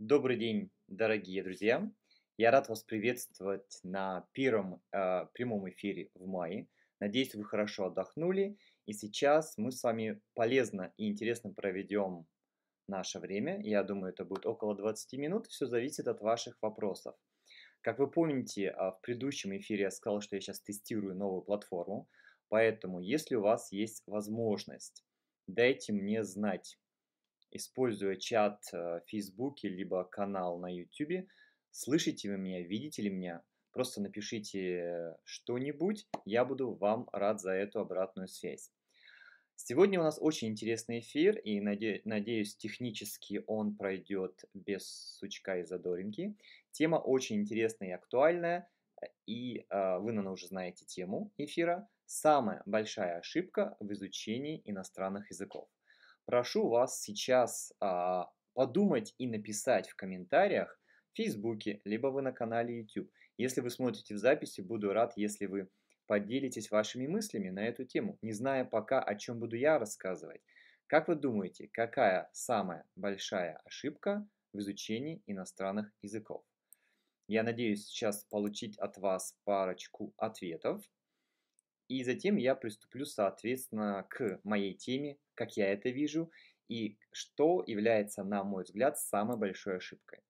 Добрый день, дорогие друзья! Я рад вас приветствовать на первом э, прямом эфире в мае. Надеюсь, вы хорошо отдохнули. И сейчас мы с вами полезно и интересно проведем наше время. Я думаю, это будет около 20 минут. Все зависит от ваших вопросов. Как вы помните, а, в предыдущем эфире я сказал, что я сейчас тестирую новую платформу. Поэтому, если у вас есть возможность, дайте мне знать используя чат э, в Фейсбуке, либо канал на Ютубе. Слышите вы меня, видите ли меня? Просто напишите что-нибудь, я буду вам рад за эту обратную связь. Сегодня у нас очень интересный эфир, и наде- надеюсь, технически он пройдет без сучка и задоринки. Тема очень интересная и актуальная, и э, вы, наверное, уже знаете тему эфира. Самая большая ошибка в изучении иностранных языков прошу вас сейчас а, подумать и написать в комментариях в Фейсбуке, либо вы на канале YouTube. Если вы смотрите в записи, буду рад, если вы поделитесь вашими мыслями на эту тему, не зная пока, о чем буду я рассказывать. Как вы думаете, какая самая большая ошибка в изучении иностранных языков? Я надеюсь сейчас получить от вас парочку ответов. И затем я приступлю, соответственно, к моей теме, как я это вижу, и что является, на мой взгляд, самой большой ошибкой.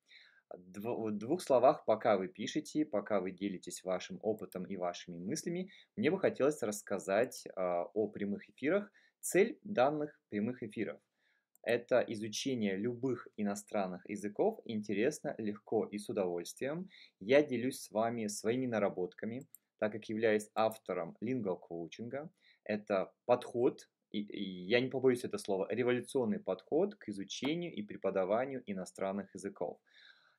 В двух словах, пока вы пишете, пока вы делитесь вашим опытом и вашими мыслями, мне бы хотелось рассказать а, о прямых эфирах. Цель данных прямых эфиров – это изучение любых иностранных языков интересно, легко и с удовольствием. Я делюсь с вами своими наработками – так как являюсь автором лингвокоучинга. Это подход, и, и я не побоюсь этого слова, революционный подход к изучению и преподаванию иностранных языков.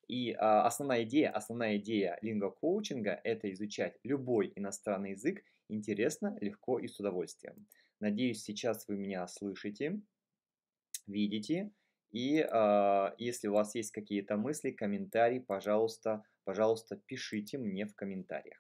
И а, основная идея, основная идея лингвокоучинга – это изучать любой иностранный язык интересно, легко и с удовольствием. Надеюсь, сейчас вы меня слышите, видите. И э, если у вас есть какие-то мысли, комментарии, пожалуйста, пожалуйста, пишите мне в комментариях.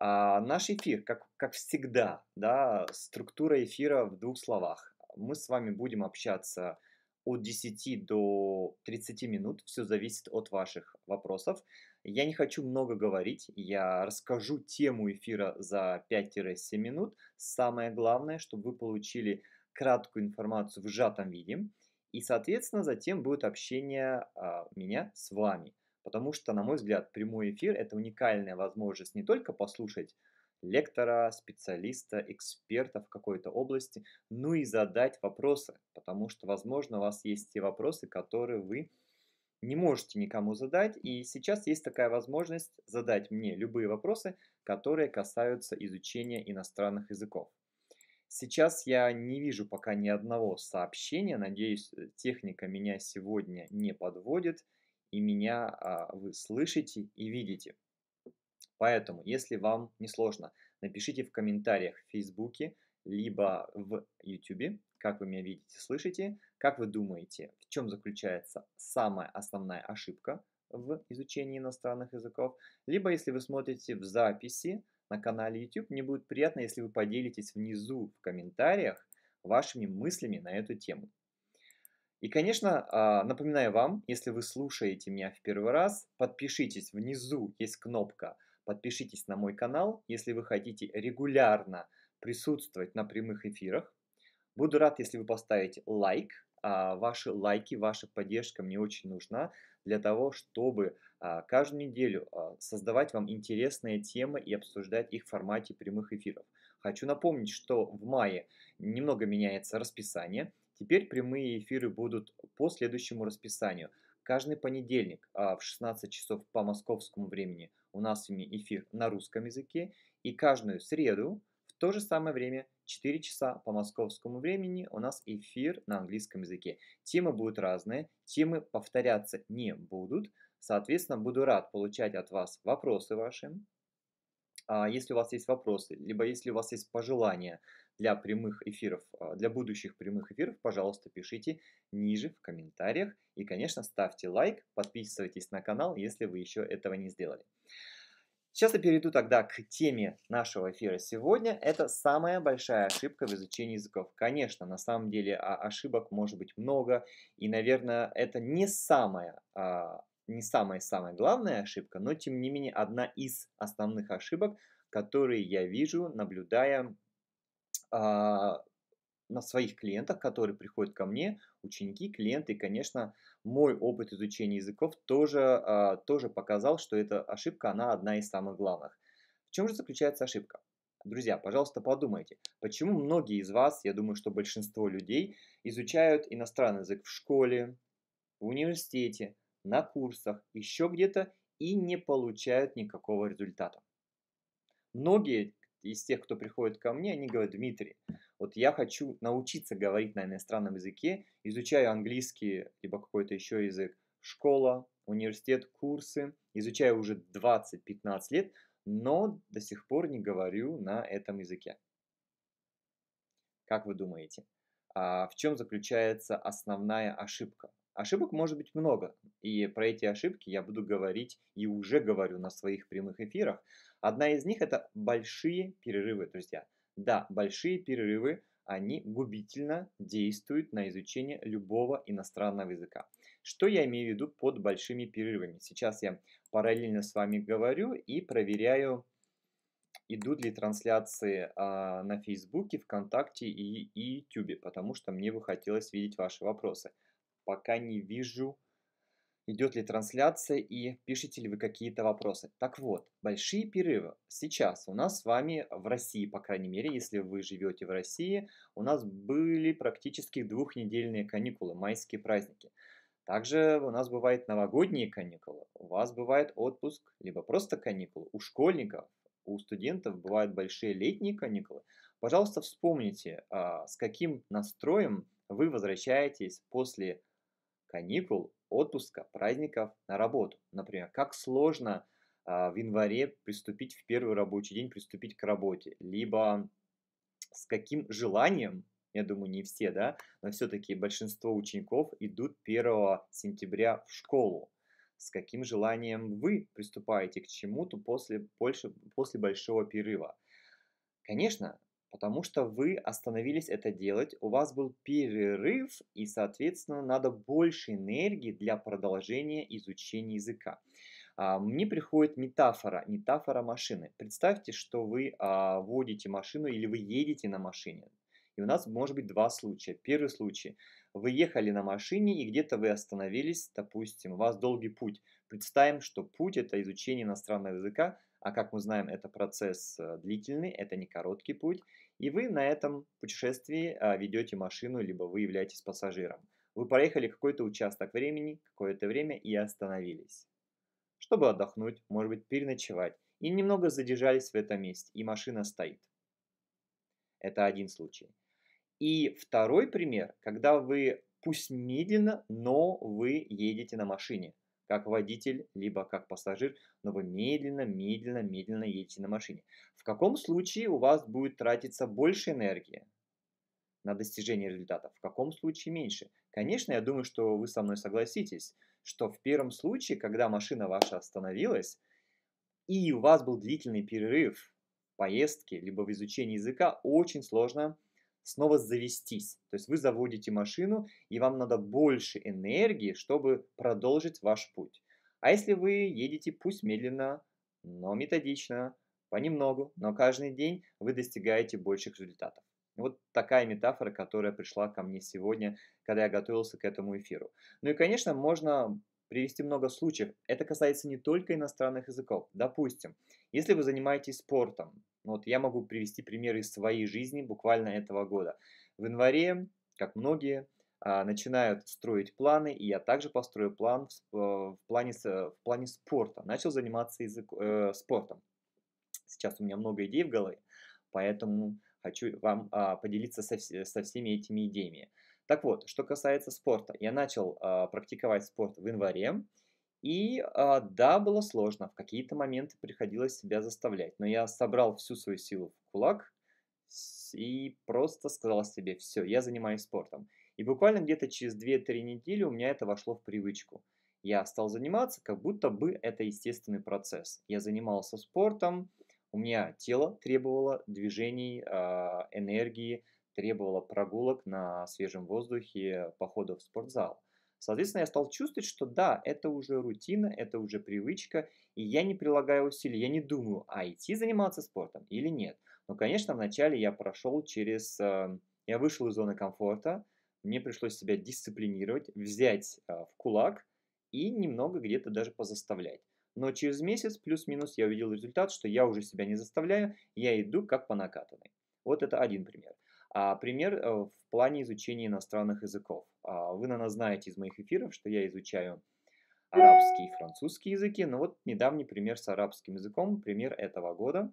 А наш эфир, как, как всегда, да, структура эфира в двух словах. Мы с вами будем общаться от 10 до 30 минут, все зависит от ваших вопросов. Я не хочу много говорить, я расскажу тему эфира за 5-7 минут. Самое главное, чтобы вы получили краткую информацию в сжатом виде. И, соответственно, затем будет общение а, меня с вами. Потому что, на мой взгляд, прямой эфир – это уникальная возможность не только послушать лектора, специалиста, эксперта в какой-то области, ну и задать вопросы, потому что, возможно, у вас есть те вопросы, которые вы не можете никому задать, и сейчас есть такая возможность задать мне любые вопросы, которые касаются изучения иностранных языков. Сейчас я не вижу пока ни одного сообщения, надеюсь, техника меня сегодня не подводит – и меня а, вы слышите и видите. Поэтому, если вам не сложно, напишите в комментариях в Фейсбуке, либо в Ютубе, как вы меня видите, слышите, как вы думаете, в чем заключается самая основная ошибка в изучении иностранных языков, либо если вы смотрите в записи на канале YouTube, мне будет приятно, если вы поделитесь внизу в комментариях вашими мыслями на эту тему. И, конечно, а, напоминаю вам, если вы слушаете меня в первый раз, подпишитесь, внизу есть кнопка «Подпишитесь на мой канал», если вы хотите регулярно присутствовать на прямых эфирах. Буду рад, если вы поставите лайк. А, ваши лайки, ваша поддержка мне очень нужна для того, чтобы а, каждую неделю создавать вам интересные темы и обсуждать их в формате прямых эфиров. Хочу напомнить, что в мае немного меняется расписание – Теперь прямые эфиры будут по следующему расписанию. Каждый понедельник а, в 16 часов по московскому времени у нас эфир на русском языке. И каждую среду в то же самое время 4 часа по московскому времени у нас эфир на английском языке. Темы будут разные, темы повторяться не будут. Соответственно, буду рад получать от вас вопросы ваши. А, если у вас есть вопросы, либо если у вас есть пожелания для прямых эфиров, а, для будущих прямых эфиров, пожалуйста, пишите ниже в комментариях. И, конечно, ставьте лайк, подписывайтесь на канал, если вы еще этого не сделали. Сейчас я перейду тогда к теме нашего эфира сегодня. Это самая большая ошибка в изучении языков. Конечно, на самом деле а, ошибок может быть много, и, наверное, это не самая а, не самая-самая главная ошибка, но тем не менее одна из основных ошибок, которые я вижу, наблюдая а, на своих клиентах, которые приходят ко мне, ученики, клиенты, и, конечно, мой опыт изучения языков тоже, а, тоже показал, что эта ошибка, она одна из самых главных. В чем же заключается ошибка? Друзья, пожалуйста, подумайте, почему многие из вас, я думаю, что большинство людей, изучают иностранный язык в школе, в университете, на курсах, еще где-то и не получают никакого результата. Многие из тех, кто приходит ко мне, они говорят, Дмитрий, вот я хочу научиться говорить на иностранном языке, изучаю английский, либо какой-то еще язык, школа, университет, курсы, изучаю уже 20-15 лет, но до сих пор не говорю на этом языке. Как вы думаете, а в чем заключается основная ошибка? Ошибок может быть много, и про эти ошибки я буду говорить и уже говорю на своих прямых эфирах. Одна из них – это большие перерывы, друзья. Да, большие перерывы, они губительно действуют на изучение любого иностранного языка. Что я имею в виду под большими перерывами? Сейчас я параллельно с вами говорю и проверяю, идут ли трансляции э, на Фейсбуке, ВКонтакте и, и YouTube, потому что мне бы хотелось видеть ваши вопросы – пока не вижу, идет ли трансляция и пишете ли вы какие-то вопросы. Так вот, большие перерывы. Сейчас у нас с вами в России, по крайней мере, если вы живете в России, у нас были практически двухнедельные каникулы, майские праздники. Также у нас бывают новогодние каникулы, у вас бывает отпуск, либо просто каникулы. У школьников, у студентов бывают большие летние каникулы. Пожалуйста, вспомните, а, с каким настроем вы возвращаетесь после каникул, отпуска, праздников на работу. Например, как сложно а, в январе приступить в первый рабочий день, приступить к работе, либо с каким желанием, я думаю, не все, да, но все-таки большинство учеников идут 1 сентября в школу. С каким желанием вы приступаете к чему-то после, больше, после большого перерыва? Конечно, потому что вы остановились это делать, у вас был перерыв, и, соответственно, надо больше энергии для продолжения изучения языка. А, мне приходит метафора, метафора машины. Представьте, что вы а, водите машину или вы едете на машине. И у нас может быть два случая. Первый случай. Вы ехали на машине и где-то вы остановились, допустим, у вас долгий путь. Представим, что путь это изучение иностранного языка, а как мы знаем, это процесс э, длительный, это не короткий путь. И вы на этом путешествии а, ведете машину, либо вы являетесь пассажиром. Вы проехали какой-то участок времени, какое-то время и остановились. Чтобы отдохнуть, может быть, переночевать. И немного задержались в этом месте, и машина стоит. Это один случай. И второй пример, когда вы пусть медленно, но вы едете на машине как водитель, либо как пассажир, но вы медленно, медленно, медленно едете на машине. В каком случае у вас будет тратиться больше энергии на достижение результата, в каком случае меньше? Конечно, я думаю, что вы со мной согласитесь, что в первом случае, когда машина ваша остановилась, и у вас был длительный перерыв поездки, либо в изучении языка, очень сложно снова завестись. То есть вы заводите машину, и вам надо больше энергии, чтобы продолжить ваш путь. А если вы едете, пусть медленно, но методично, понемногу, но каждый день вы достигаете больших результатов. Вот такая метафора, которая пришла ко мне сегодня, когда я готовился к этому эфиру. Ну и, конечно, можно привести много случаев. Это касается не только иностранных языков. Допустим, если вы занимаетесь спортом, ну вот я могу привести примеры из своей жизни буквально этого года. В январе, как многие, а, начинают строить планы, и я также построю план в, э, плане, э, в плане спорта. Начал заниматься язык, э, спортом. Сейчас у меня много идей в голове, поэтому хочу вам э, поделиться со, со всеми этими идеями. Так вот, что касается спорта, я начал э, практиковать спорт в январе, и э, да, было сложно, в какие-то моменты приходилось себя заставлять, но я собрал всю свою силу в кулак и просто сказал себе, все, я занимаюсь спортом. И буквально где-то через 2-3 недели у меня это вошло в привычку. Я стал заниматься, как будто бы это естественный процесс. Я занимался спортом, у меня тело требовало движений, а, энергии, требовала прогулок на свежем воздухе, походов в спортзал. Соответственно, я стал чувствовать, что да, это уже рутина, это уже привычка, и я не прилагаю усилий, я не думаю, а идти заниматься спортом или нет. Но, конечно, вначале я прошел через... Э, я вышел из зоны комфорта, мне пришлось себя дисциплинировать, взять э, в кулак и немного где-то даже позаставлять. Но через месяц плюс-минус я увидел результат, что я уже себя не заставляю, я иду как по накатанной. Вот это один пример. А, пример э, в плане изучения иностранных языков. А, вы, наверное, знаете из моих эфиров, что я изучаю арабский и французский языки, но ну, вот недавний пример с арабским языком, пример этого года.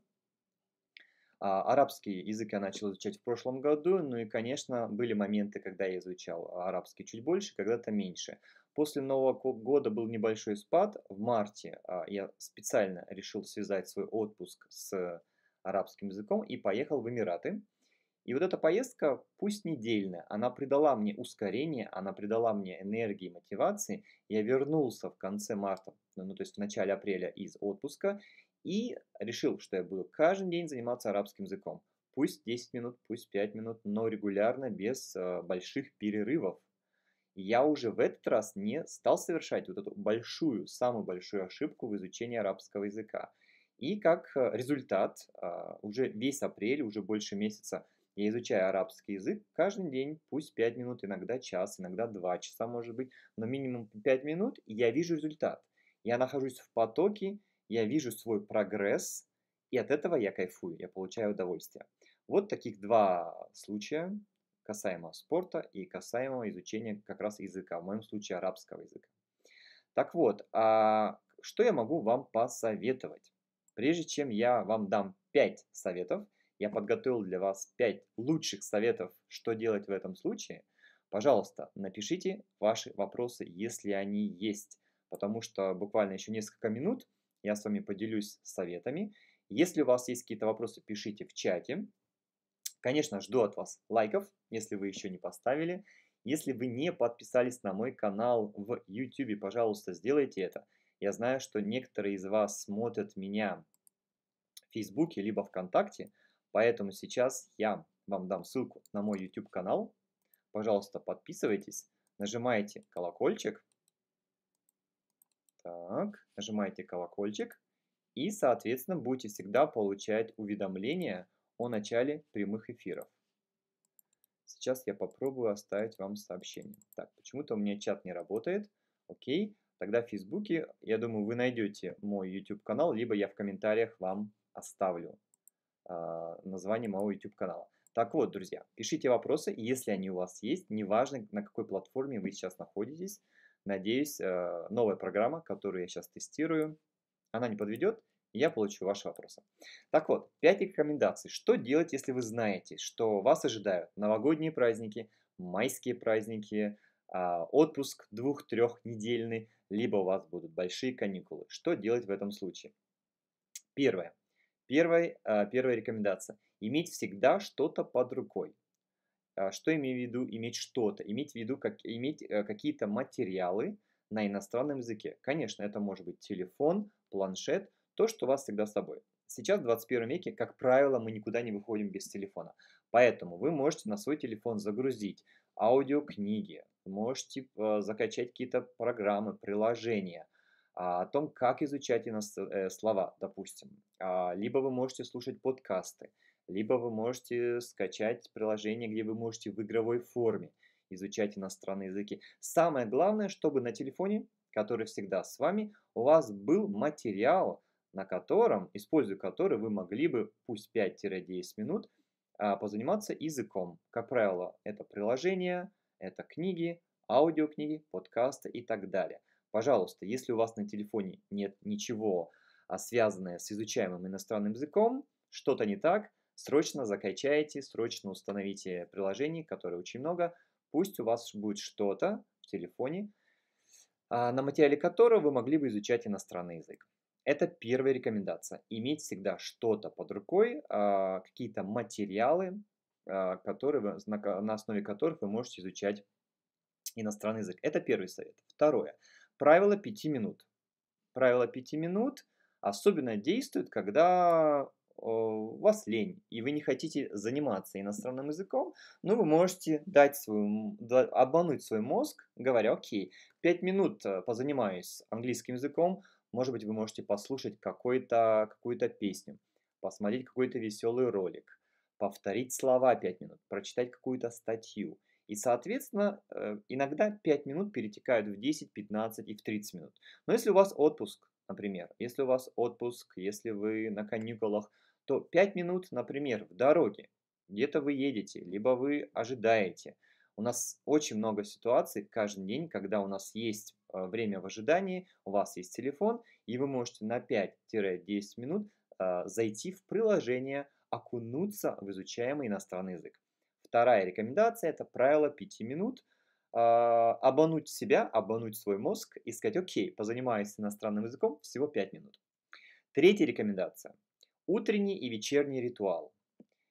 А, арабский язык я начал изучать в прошлом году, ну и, конечно, были моменты, когда я изучал арабский чуть больше, когда-то меньше. После Нового года был небольшой спад. В марте я специально решил связать свой отпуск с арабским языком и поехал в Эмираты. И вот эта поездка, пусть недельная, она придала мне ускорение, она придала мне энергии, мотивации. Я вернулся в конце марта, ну, ну то есть в начале апреля из отпуска и решил, что я буду каждый день заниматься арабским языком. Пусть 10 минут, пусть 5 минут, но регулярно, без э, больших перерывов. я уже в этот раз не стал совершать вот эту большую, самую большую ошибку в изучении арабского языка. И как э, результат, э, уже весь апрель, уже больше месяца – я изучаю арабский язык каждый день, пусть 5 минут, иногда час, иногда 2 часа, может быть, но минимум 5 минут, и я вижу результат. Я нахожусь в потоке, я вижу свой прогресс, и от этого я кайфую, я получаю удовольствие. Вот таких два случая касаемо спорта и касаемо изучения как раз языка, в моем случае арабского языка. Так вот, а что я могу вам посоветовать? Прежде чем я вам дам 5 советов, я подготовил для вас 5 лучших советов, что делать в этом случае. Пожалуйста, напишите ваши вопросы, если они есть, потому что буквально еще несколько минут я с вами поделюсь советами. Если у вас есть какие-то вопросы, пишите в чате. Конечно, жду от вас лайков, если вы еще не поставили. Если вы не подписались на мой канал в YouTube, пожалуйста, сделайте это. Я знаю, что некоторые из вас смотрят меня в Фейсбуке либо ВКонтакте – Поэтому сейчас я вам дам ссылку на мой YouTube канал. Пожалуйста, подписывайтесь, нажимайте колокольчик. Так, нажимаете колокольчик и, соответственно, будете всегда получать уведомления о начале прямых эфиров. Сейчас я попробую оставить вам сообщение. Так, почему-то у меня чат не работает. Окей, тогда в Фейсбуке, я думаю, вы найдете мой YouTube канал, либо я в комментариях вам оставлю. А, название моего YouTube канала. Так вот, друзья, пишите вопросы, если они у вас есть, неважно, на какой платформе вы сейчас находитесь. Надеюсь, а, новая программа, которую я сейчас тестирую, она не подведет, и я получу ваши вопросы. Так вот, 5 рекомендаций. Что делать, если вы знаете, что вас ожидают новогодние праздники, майские праздники, а, отпуск двух-трехнедельный, либо у вас будут большие каникулы. Что делать в этом случае? Первое. Первая, первая рекомендация. Иметь всегда что-то под рукой. А, что имею в виду? Иметь что-то. Иметь в виду, как, иметь э, какие-то материалы на иностранном языке. Конечно, это может быть телефон, планшет, то, что у вас всегда с собой. Сейчас, в 21 веке, как правило, мы никуда не выходим без телефона. Поэтому вы можете на свой телефон загрузить аудиокниги, можете э, закачать какие-то программы, приложения – а, о том, как изучать э, слова, допустим. А, либо вы можете слушать подкасты, либо вы можете скачать приложение, где вы можете в игровой форме изучать иностранные языки. Самое главное, чтобы на телефоне, который всегда с вами, у вас был материал, на котором, используя который, вы могли бы, пусть 5-10 минут, а, позаниматься языком. Как правило, это приложения, это книги, аудиокниги, подкасты и так далее – Пожалуйста, если у вас на телефоне нет ничего, а, связанное с изучаемым иностранным языком, что-то не так, срочно закачайте, срочно установите приложений, которые очень много. Пусть у вас будет что-то в телефоне, а, на материале которого вы могли бы изучать иностранный язык. Это первая рекомендация. Иметь всегда что-то под рукой, а, какие-то материалы, которые вы, на основе которых вы можете изучать иностранный язык. Это первый совет. Второе. Правило 5 минут. Правило 5 минут особенно действует, когда э, у вас лень, и вы не хотите заниматься иностранным языком, но вы можете дать свою, обмануть свой мозг, говоря, окей, 5 минут э, позанимаюсь английским языком, может быть, вы можете послушать какую-то какую песню, посмотреть какой-то веселый ролик, повторить слова 5 минут, прочитать какую-то статью – и, соответственно, э, иногда 5 минут перетекают в 10, 15 и в 30 минут. Но если у вас отпуск, например, если у вас отпуск, если вы на каникулах, то 5 минут, например, в дороге, где-то вы едете, либо вы ожидаете. У нас очень много ситуаций каждый день, когда у нас есть э, время в ожидании, у вас есть телефон, и вы можете на 5-10 минут э, зайти в приложение, окунуться в изучаемый иностранный язык. Вторая рекомендация – это правило 5 минут. А, обмануть себя, обмануть свой мозг и сказать, окей, позанимаюсь иностранным языком всего 5 минут. Третья рекомендация – утренний и вечерний ритуал.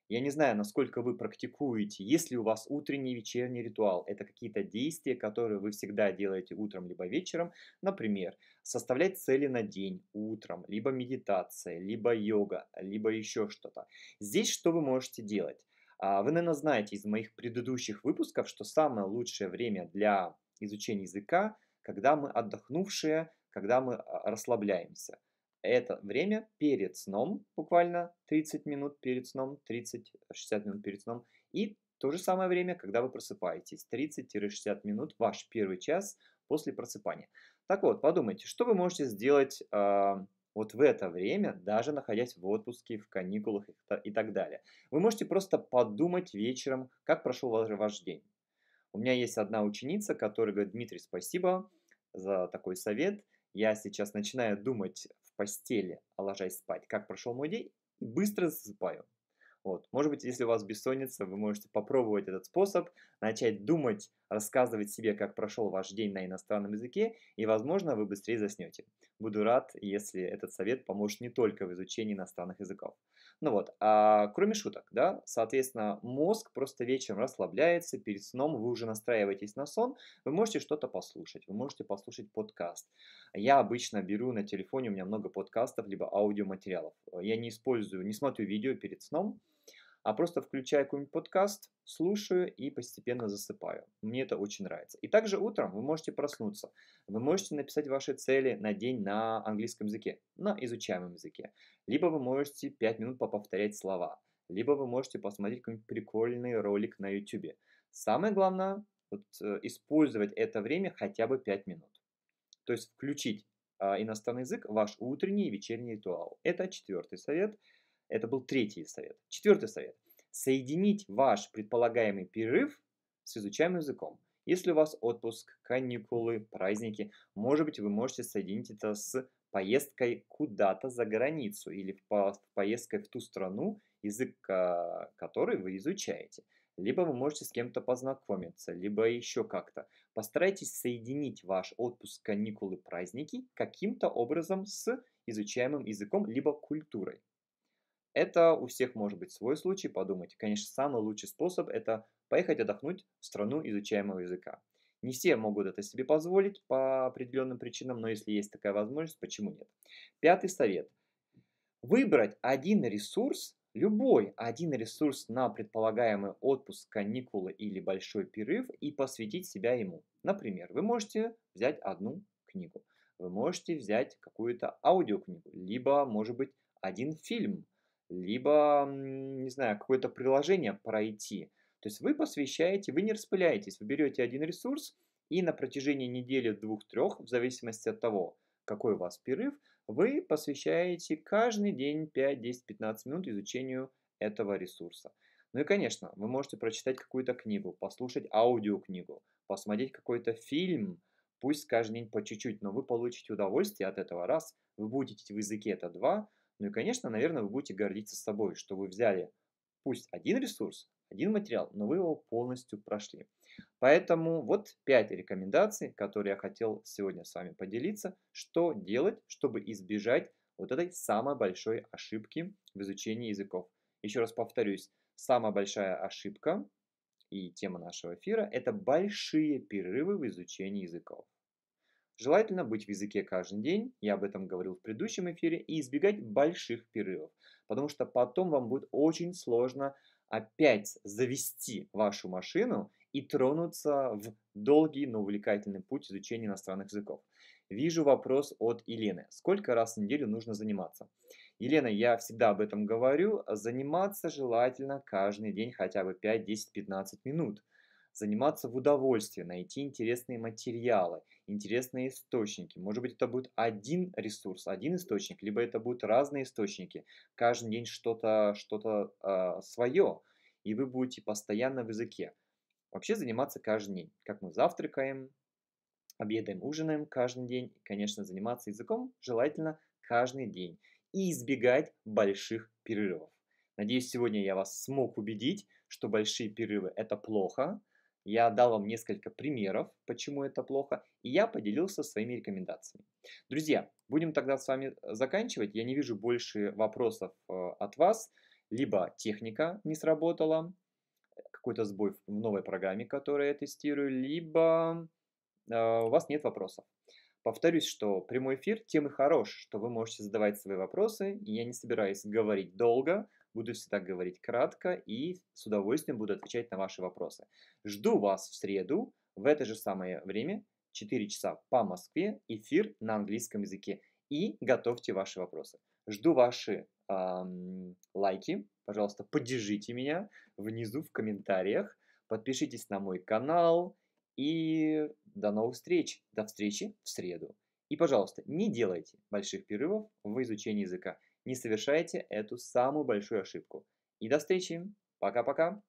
Я не знаю, насколько вы практикуете, если у вас утренний и вечерний ритуал. Это какие-то действия, которые вы всегда делаете утром либо вечером. Например, составлять цели на день утром, либо медитация, либо йога, либо еще что-то. Здесь что вы можете делать? А, вы, наверное, знаете из моих предыдущих выпусков, что самое лучшее время для изучения языка, когда мы отдохнувшие, когда мы а, расслабляемся. Это время перед сном, буквально 30 минут перед сном, 30-60 минут перед сном, и то же самое время, когда вы просыпаетесь, 30-60 минут, ваш первый час после просыпания. Так вот, подумайте, что вы можете сделать а, вот в это время, даже находясь в отпуске, в каникулах и так далее. Вы можете просто подумать вечером, как прошел ваш день. У меня есть одна ученица, которая говорит, Дмитрий, спасибо за такой совет. Я сейчас начинаю думать в постели, а ложась спать, как прошел мой день, и быстро засыпаю. Вот. Может быть, если у вас бессонница, вы можете попробовать этот способ, начать думать рассказывать себе, как прошел ваш день на иностранном языке, и, возможно, вы быстрее заснете. Буду рад, если этот совет поможет не только в изучении иностранных языков. Ну вот, а кроме шуток, да, соответственно, мозг просто вечером расслабляется, перед сном вы уже настраиваетесь на сон, вы можете что-то послушать, вы можете послушать подкаст. Я обычно беру на телефоне, у меня много подкастов, либо аудиоматериалов. Я не использую, не смотрю видео перед сном, а просто включаю какой-нибудь подкаст, слушаю и постепенно засыпаю. Мне это очень нравится. И также утром вы можете проснуться. Вы можете написать ваши цели на день на английском языке, на изучаемом языке. Либо вы можете 5 минут поповторять слова. Либо вы можете посмотреть какой-нибудь прикольный ролик на YouTube. Самое главное, вот, э, использовать это время хотя бы 5 минут. То есть включить э, иностранный язык в ваш утренний и вечерний ритуал. Это четвертый совет – это был третий совет. Четвертый совет. Соединить ваш предполагаемый перерыв с изучаемым языком. Если у вас отпуск, каникулы, праздники, может быть, вы можете соединить это с поездкой куда-то за границу или по поездкой в ту страну, язык которой вы изучаете. Либо вы можете с кем-то познакомиться, либо еще как-то. Постарайтесь соединить ваш отпуск, каникулы, праздники каким-то образом с изучаемым языком, либо культурой. Это у всех может быть свой случай, подумайте. Конечно, самый лучший способ – это поехать отдохнуть в страну изучаемого языка. Не все могут это себе позволить по определенным причинам, но если есть такая возможность, почему нет? Пятый совет. Выбрать один ресурс, любой один ресурс на предполагаемый отпуск, каникулы или большой перерыв и посвятить себя ему. Например, вы можете взять одну книгу, вы можете взять какую-то аудиокнигу, либо, может быть, один фильм – либо, не знаю, какое-то приложение пройти. То есть вы посвящаете, вы не распыляетесь, вы берете один ресурс и на протяжении недели, двух, трех, в зависимости от того, какой у вас перерыв, вы посвящаете каждый день 5, 10, 15 минут изучению этого ресурса. Ну и, конечно, вы можете прочитать какую-то книгу, послушать аудиокнигу, посмотреть какой-то фильм, пусть каждый день по чуть-чуть, но вы получите удовольствие от этого раз, вы будете в языке это два – ну и, конечно, наверное, вы будете гордиться собой, что вы взяли пусть один ресурс, один материал, но вы его полностью прошли. Поэтому вот 5 рекомендаций, которые я хотел сегодня с вами поделиться, что делать, чтобы избежать вот этой самой большой ошибки в изучении языков. Еще раз повторюсь, самая большая ошибка и тема нашего эфира – это большие перерывы в изучении языков. Желательно быть в языке каждый день, я об этом говорил в предыдущем эфире, и избегать больших перерывов, потому что потом вам будет очень сложно опять завести вашу машину и тронуться в долгий, но увлекательный путь изучения иностранных языков. Вижу вопрос от Елены. Сколько раз в неделю нужно заниматься? Елена, я всегда об этом говорю. Заниматься желательно каждый день хотя бы 5, 10, 15 минут заниматься в удовольствие, найти интересные материалы, интересные источники. Может быть, это будет один ресурс, один источник, либо это будут разные источники. Каждый день что-то что э, а, свое, и вы будете постоянно в языке. Вообще заниматься каждый день, как мы завтракаем, обедаем, ужинаем каждый день. И, конечно, заниматься языком желательно каждый день и избегать больших перерывов. Надеюсь, сегодня я вас смог убедить, что большие перерывы – это плохо – я дал вам несколько примеров, почему это плохо, и я поделился своими рекомендациями. Друзья, будем тогда с вами э, заканчивать. Я не вижу больше вопросов э, от вас. Либо техника не сработала, какой-то сбой в новой программе, которую я тестирую, либо э, у вас нет вопросов. Повторюсь, что прямой эфир тем и хорош, что вы можете задавать свои вопросы, и я не собираюсь говорить долго, Буду всегда говорить кратко и с удовольствием буду отвечать на ваши вопросы. Жду вас в среду в это же самое время, 4 часа по Москве, эфир на английском языке. И готовьте ваши вопросы. Жду ваши эм, лайки. Пожалуйста, поддержите меня внизу в комментариях. Подпишитесь на мой канал. И до новых встреч. До встречи в среду. И, пожалуйста, не делайте больших перерывов в изучении языка не совершайте эту самую большую ошибку. И до встречи. Пока-пока.